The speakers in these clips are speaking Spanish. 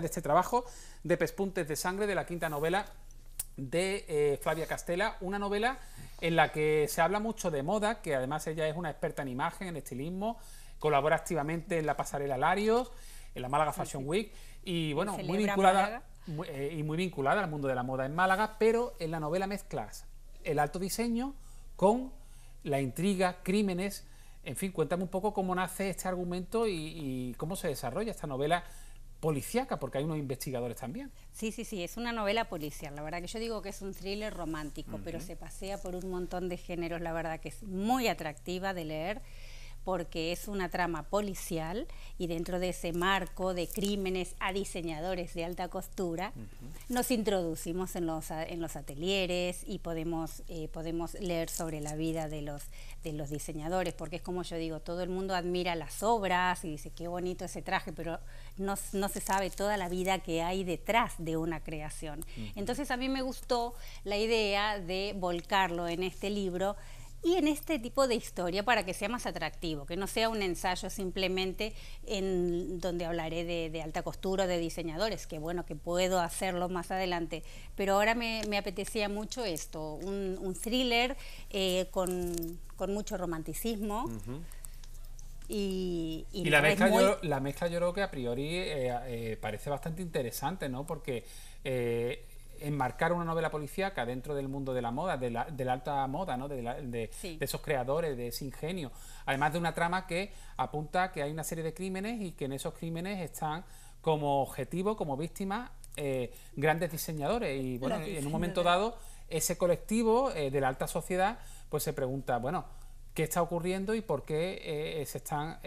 de este trabajo de Pespuntes de Sangre, de la quinta novela de eh, Flavia Castela, una novela en la que se habla mucho de moda, que además ella es una experta en imagen, en estilismo, colabora activamente en la pasarela Larios, en la Málaga Fashion Week y bueno, muy vinculada, eh, y muy vinculada al mundo de la moda en Málaga, pero en la novela mezclas el alto diseño con la intriga, crímenes, en fin, cuéntame un poco cómo nace este argumento y cómo se desarrolla esta novela policiaca porque hay unos investigadores también. Sí, sí, sí, es una novela policial. La verdad que yo digo que es un thriller romántico, pero se pasea por un montón de géneros. La verdad que es muy atractiva de leer porque es una trama policial y dentro de ese marco de crímenes a diseñadores de alta costura, nos introducimos en los, en los atelieres y podemos, eh, podemos leer sobre la vida de los, de los diseñadores, porque es como yo digo, todo el mundo admira las obras y dice qué bonito ese traje, pero no, se sabe toda la vida que hay detrás de una creación. Entonces a mí me gustó la idea de volcarlo en este libro y en este tipo de historia para que sea más atractivo, que no sea un ensayo simplemente en donde hablaré de, alta costura, de diseñadores, que bueno, que puedo hacerlo más adelante, pero ahora me, apetecía mucho esto, un, thriller eh, con, mucho romanticismo. Y, la, mezcla yo, la mezcla yo creo que a priori eh, eh, parece bastante interesante, ¿no? Porque enmarcar una novela policíaca dentro del mundo de la moda, de la, alta moda, ¿no? de, esos creadores, de ese ingenio. Además de una trama que apunta que hay una serie de crímenes y que en esos crímenes están como objetivo, como víctimas, eh, grandes diseñadores. Y bueno, en un momento dado, ese colectivo eh, de la alta sociedad pues se pregunta, bueno, qué está ocurriendo y por qué eh, se están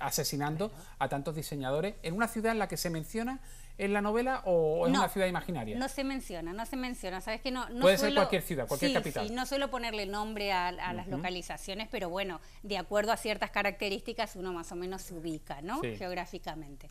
asesinando a tantos diseñadores en una ciudad en la que se menciona en la novela o en una ciudad imaginaria? No se menciona, no se menciona. Sabes que no, Puede ser cualquier ciudad, cualquier capital. Sí, no suelo ponerle nombre a, las localizaciones, pero bueno, de acuerdo a ciertas características uno más o menos se ubica, ¿no? Geográficamente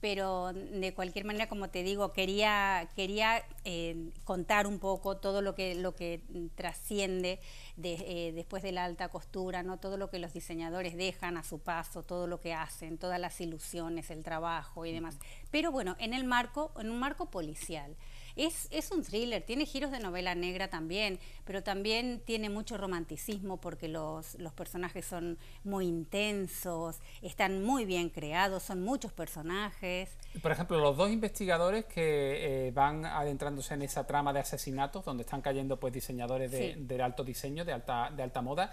pero de cualquier manera, como te digo, quería, quería eh, contar un poco todo lo que, lo que trasciende eh, después de la alta costura, ¿no? todo lo que los diseñadores dejan a su paso, todo lo que hacen, todas las ilusiones, el trabajo y demás. Pero bueno, en el marco, en un marco policial. Es, es un thriller, tiene giros de novela negra también, pero también tiene mucho romanticismo porque los, personajes son muy intensos, están muy bien creados, son muchos personajes. Por ejemplo, los dos investigadores que eh, van adentrándose en esa trama de asesinatos, donde están cayendo pues diseñadores de, del alto diseño, de alta, de alta moda,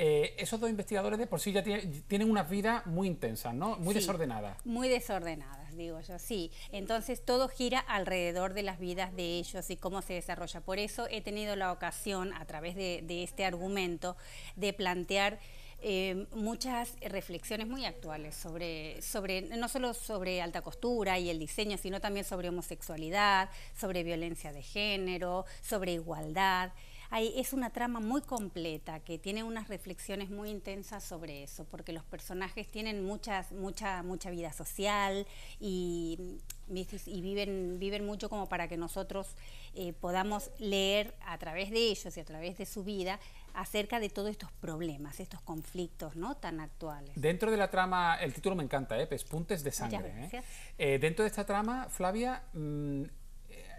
eh, esos dos investigadores de por sí ya tienen una vida muy intensa, ¿no? Muy desordenada. Muy desordenadas, digo yo, sí. Entonces todo gira alrededor de las vidas de ellos y cómo se desarrolla. Por eso he tenido la ocasión, a través de, este argumento, de plantear... Eh, muchas reflexiones muy actuales sobre, sobre, no solo sobre alta costura y el diseño, sino también sobre homosexualidad, sobre violencia de género, sobre igualdad es una trama muy completa que tiene unas reflexiones muy intensas sobre eso, porque los personajes tienen muchas, mucha, mucha vida social y, mm, viven, viven mucho como para que nosotros eh, podamos leer a través de ellos y a través de su vida acerca de todos estos problemas, estos conflictos no tan actuales. Dentro de la trama, el título me encanta, ¿eh? Pespuntes de sangre. ¿eh? Eh, dentro de esta trama, Flavia, mm,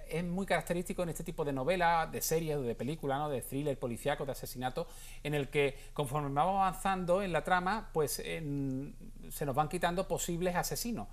es muy característico en este tipo de novelas, de series, de películas, ¿no? de thriller policíaco, de asesinato, en el que conforme vamos avanzando en la trama, pues se nos van quitando posibles asesinos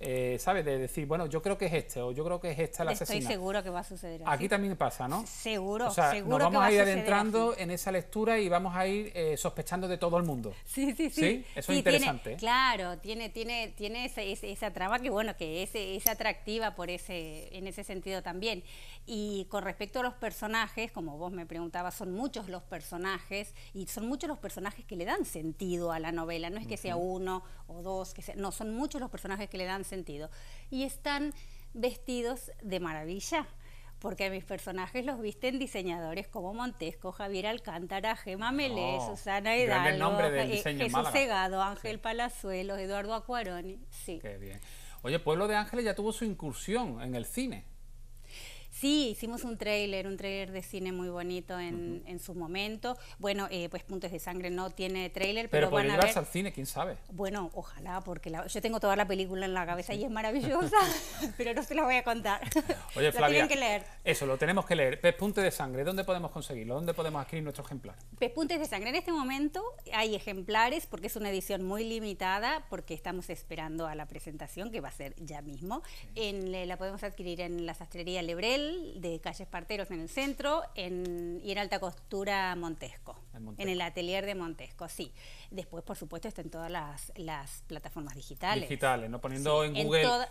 eh, ¿sabes? De decir, bueno, yo creo que es este o yo creo que es esta la asesina. Estoy seguro que va a suceder así. Aquí también pasa, ¿no? Seguro, seguro vamos a ir adentrando en esa lectura y vamos a ir eh, sospechando de todo el mundo. Sí, sí, sí. ¿Sí? Eso es interesante. ¿eh? claro, tiene, tiene, tiene esa, trama que, bueno, que es, es, atractiva por ese, en ese sentido también. Y con respecto a los personajes, como vos me preguntabas, son muchos los personajes y son muchos los personajes que le dan sentido a la novela. No es que sea uno o dos, que no, son muchos los personajes que le dan sentido. Y están vestidos de maravilla, porque a mis personajes los visten diseñadores como Montesco, Javier Alcántara, Gemma Melé, oh, Susana Hidalgo, Jesús Segado, Ángel Palazuelo, Palazuelos, Eduardo Acuaroni. Sí. Oye, Pueblo de Ángeles ya tuvo su incursión en el cine. Sí, hicimos un tráiler, un tráiler de cine muy bonito en, su momento. Bueno, eh, pues Puntos de Sangre no tiene tráiler, pero, pero van a ver... al cine, quién sabe. Bueno, ojalá, porque yo tengo toda la película en la cabeza y es maravillosa, pero no se la voy a contar. Oye, Flavia, tienen que leer. Eso, lo tenemos que leer. Puntos de Sangre, ¿dónde podemos conseguirlo? ¿Dónde podemos adquirir nuestro ejemplar? Puntos de Sangre, en este momento hay ejemplares porque es una edición muy limitada, porque estamos esperando a la presentación, que va a ser ya mismo. En, eh, la podemos adquirir en la sastrería Lebrel de Calles Parteros en el centro y en Alta Costura Montesco, en el atelier de Montesco, sí. Después, por supuesto, está en todas las, las plataformas digitales. Digitales, ¿no? Poniendo en Google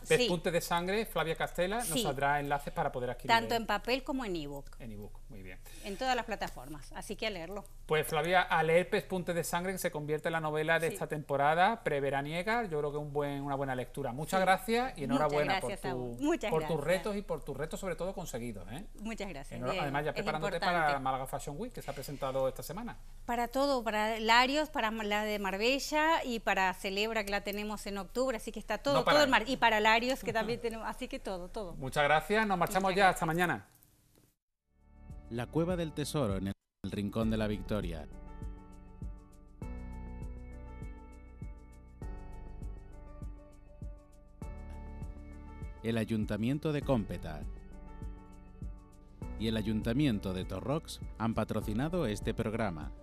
de Sangre, Flavia Castela, nos saldrá enlaces para poder adquirir. Tanto en papel como en ebook. En ebook. Muy bien. En todas las plataformas, así que a leerlo. Pues Flavia, a leer Pespuntes de Sangre, que se convierte en la novela de esta temporada preveraniega, yo creo que un buen, una buena lectura. Muchas gracias y enhorabuena por, tus retos y por tus retos sobre todo conseguidos. ¿eh? Muchas gracias. además ya preparándote para Málaga Fashion Week, que se ha presentado esta semana. Para todo, para Larios, para la de Marbella y para Celebra, que la tenemos en octubre, así que está todo, todo Y para Larios, que también tenemos, así que todo, todo. Muchas gracias, nos marchamos ya, hasta mañana. La Cueva del Tesoro en el Rincón de la Victoria. El Ayuntamiento de Cómpeta y el Ayuntamiento de Torrox han patrocinado este programa.